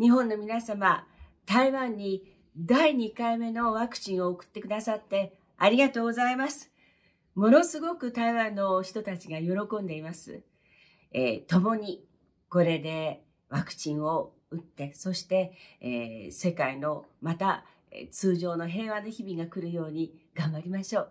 日本の皆様、台湾に第2回目のワクチンを送ってくださってありがとうございます。ものすごく台湾の人たちが喜んでいます。えー、共にこれでワクチンを打って、そして、えー、世界のまた、え通常の平和な日々が来るように頑張りましょう。